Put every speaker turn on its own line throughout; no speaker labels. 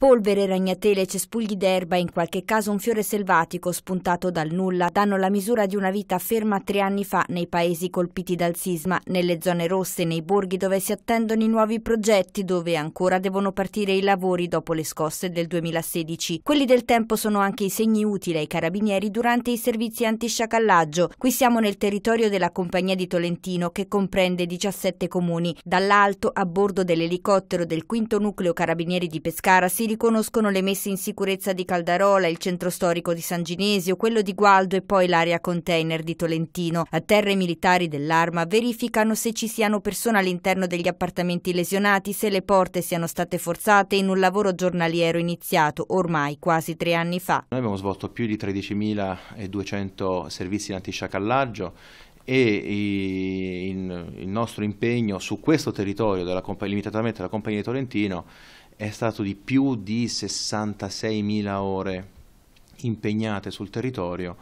Polvere, ragnatele, cespugli d'erba in qualche caso un fiore selvatico spuntato dal nulla danno la misura di una vita ferma tre anni fa nei paesi colpiti dal sisma, nelle zone rosse, nei borghi dove si attendono i nuovi progetti, dove ancora devono partire i lavori dopo le scosse del 2016. Quelli del tempo sono anche i segni utili ai carabinieri durante i servizi antisciacallaggio. Qui siamo nel territorio della compagnia di Tolentino che comprende 17 comuni. Dall'alto, a bordo dell'elicottero del quinto nucleo carabinieri di Pescara, si riconoscono le messe in sicurezza di Caldarola, il centro storico di San Ginesio, quello di Gualdo e poi l'area container di Tolentino. A terra i militari dell'Arma verificano se ci siano persone all'interno degli appartamenti lesionati, se le porte siano state forzate in un lavoro giornaliero iniziato ormai quasi tre anni fa.
Noi abbiamo svolto più di 13.200 servizi in antisciacallaggio e il nostro impegno su questo territorio della, limitatamente della compagnia di Tolentino è stato di più di 66.000 ore impegnate sul territorio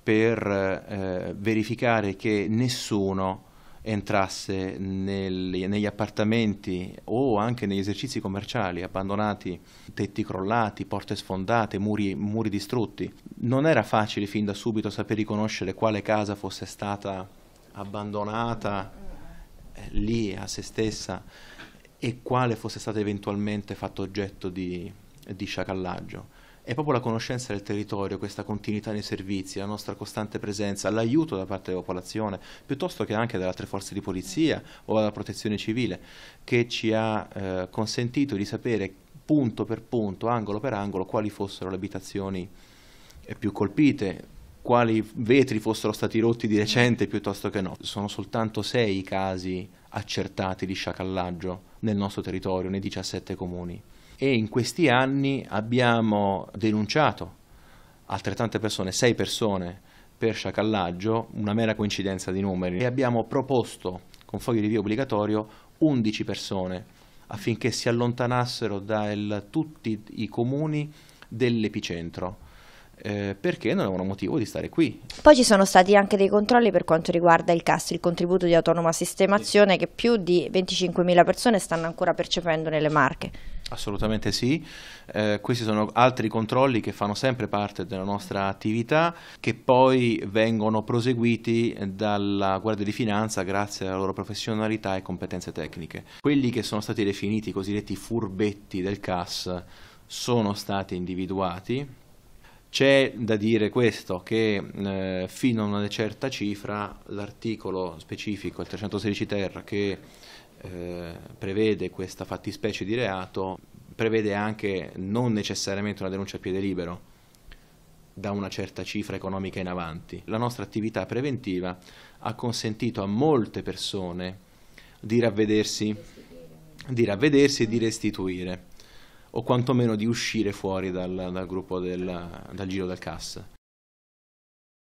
per eh, verificare che nessuno entrasse nel, negli appartamenti o anche negli esercizi commerciali abbandonati, tetti crollati, porte sfondate, muri, muri distrutti. Non era facile fin da subito saper riconoscere quale casa fosse stata abbandonata eh, lì a se stessa e quale fosse stato eventualmente fatto oggetto di, di sciacallaggio. È proprio la conoscenza del territorio, questa continuità nei servizi, la nostra costante presenza, l'aiuto da parte della popolazione, piuttosto che anche dalle altre forze di polizia o dalla protezione civile, che ci ha eh, consentito di sapere punto per punto, angolo per angolo, quali fossero le abitazioni eh, più colpite, quali vetri fossero stati rotti di recente piuttosto che no. Sono soltanto sei i casi accertati di sciacallaggio nel nostro territorio, nei 17 comuni. E in questi anni abbiamo denunciato altrettante persone, sei persone, per sciacallaggio, una mera coincidenza di numeri, e abbiamo proposto con foglio di via obbligatorio 11 persone affinché si allontanassero da tutti i comuni dell'epicentro eh, perché non avevano motivo di stare qui.
Poi ci sono stati anche dei controlli per quanto riguarda il CAS, il contributo di autonoma sistemazione, sì. che più di 25.000 persone stanno ancora percependo nelle marche.
Assolutamente sì, eh, questi sono altri controlli che fanno sempre parte della nostra attività, che poi vengono proseguiti dalla Guardia di Finanza grazie alla loro professionalità e competenze tecniche. Quelli che sono stati definiti i cosiddetti furbetti del CAS sono stati individuati c'è da dire questo, che eh, fino a una certa cifra l'articolo specifico, il 316 ter, che eh, prevede questa fattispecie di reato, prevede anche non necessariamente una denuncia a piede libero da una certa cifra economica in avanti. La nostra attività preventiva ha consentito a molte persone di ravvedersi, di ravvedersi e di restituire o quantomeno di uscire fuori dal, dal gruppo del, dal giro del CAS.